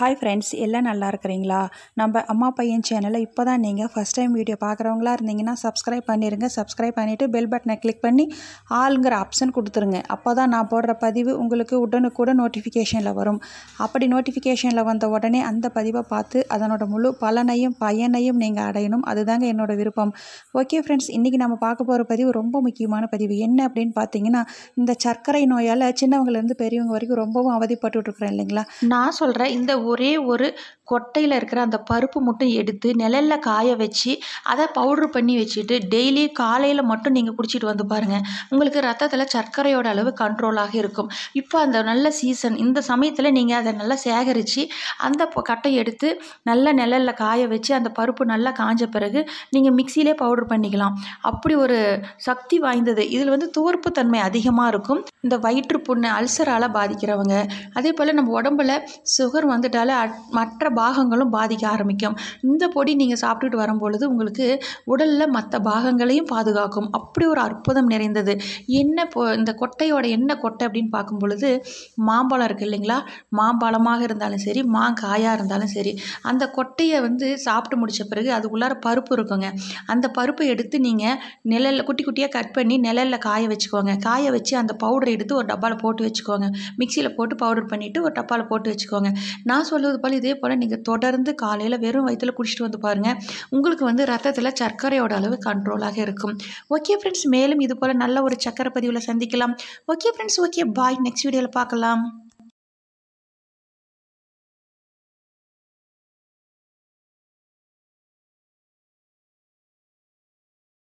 hi friends எல்லாம் நல்லா இருக்கிறீங்களா நம்ம அம்மா பையன் சேனலில் இப்போ தான் நீங்கள் ஃபஸ்ட் டைம் வீடியோ பார்க்குறவங்களா இருந்தீங்கன்னா சப்ஸ்கிரைப் பண்ணிடுங்க சப்ஸ்கிரைப் பண்ணிவிட்டு பெல் பட்டனை கிளிக் பண்ணி ஆளுங்கிற ஆப்ஷன் கொடுத்துருங்க அப்போ தான் நான் போடுற பதிவு உங்களுக்கு உடனுக்கூட நோட்டிஃபிகேஷனில் வரும் அப்படி நோட்டிஃபிகேஷனில் வந்த உடனே அந்த பதிவை பார்த்து அதனோட முழு பலனையும் பயனையும் நீங்கள் அடையணும் அதுதாங்க என்னோடய விருப்பம் ஓகே ஃப்ரெண்ட்ஸ் இன்றைக்கி நம்ம பார்க்க போகிற பதிவு ரொம்ப முக்கியமான பதிவு என்ன அப்படின்னு பார்த்தீங்கன்னா இந்த சர்க்கரை நோயால் சின்னவங்கலேருந்து பெரியவங்க வரைக்கும் ரொம்பவும் அவதிப்பட்டுருக்குறேன் இல்லைங்களா நான் சொல்கிறேன் இந்த ஒரே ஒரு கொட்டையில் இருக்கிற அந்த பருப்பு மட்டும் எடுத்து நிழலில் காய வச்சு அதை பவுட்ரு பண்ணி வச்சுட்டு டெய்லி காலையில் மட்டும் நீங்கள் குடிச்சிட்டு வந்து பாருங்கள் உங்களுக்கு ரத்தத்தில் சர்க்கரையோட அளவு கண்ட்ரோலாக இருக்கும் இப்போ அந்த நல்ல சீசன் இந்த சமயத்தில் நீங்கள் அதை நல்லா சேகரித்து அந்த கட்டை எடுத்து நல்ல நிழலில் காய வச்சு அந்த பருப்பு நல்லா காஞ்ச பிறகு நீங்கள் மிக்சியிலே பவுட்ரு பண்ணிக்கலாம் அப்படி ஒரு சக்தி வாய்ந்தது இதில் வந்து துவர்ப்பு தன்மை அதிகமாக இருக்கும் இந்த வயிற்று புண்ணு அல்சரால் பாதிக்கிறவங்க அதே போல் நம்ம உடம்புல சுகர் வந்துட்டு ஏற்பட்டால் மற்ற பாகங்களும் பாதிக்க ஆரம்பிக்கும் இந்த பொடி நீங்கள் சாப்பிட்டுட்டு வரும்பொழுது உங்களுக்கு உடலில் மற்ற பாகங்களையும் பாதுகாக்கும் அப்படி ஒரு அற்புதம் நிறைந்தது என்ன பொ இந்த கொட்டையோட என்ன கொட்டை அப்படின்னு பார்க்கும் பொழுது மாம்பழம் இருக்குது இல்லைங்களா மாம்பழமாக இருந்தாலும் சரி மாங்காயாக இருந்தாலும் சரி அந்த கொட்டையை வந்து சாப்பிட்டு முடித்த பிறகு அதுக்குள்ளார பருப்பு இருக்குங்க அந்த பருப்பை எடுத்து நீங்கள் நிழலில் குட்டி குட்டியாக கட் பண்ணி நிழலில் காய வச்சுக்கோங்க காய வச்சு அந்த பவுடரை எடுத்து ஒரு டப்பாவில் போட்டு வச்சுக்கோங்க மிக்சியில் போட்டு பவுடர் பண்ணிவிட்டு ஒரு டப்பாவில் போட்டு வச்சுக்கோங்க நான் நான் சொல்லுவது போல் இதே போல் நீங்கள் தொடர்ந்து காலையில் வெறும் வயிற்றில் குடிச்சிட்டு வந்து பாருங்கள் உங்களுக்கு வந்து ரத்தத்தில் சர்க்கரையோட அளவு கண்ட்ரோலாக இருக்கும் ஓகே ஃப்ரெண்ட்ஸ் மேலும் இது போல் நல்ல ஒரு சக்கரை பதிவில் சந்திக்கலாம் okay friends okay bye next வீடியோவில் பார்க்கலாம்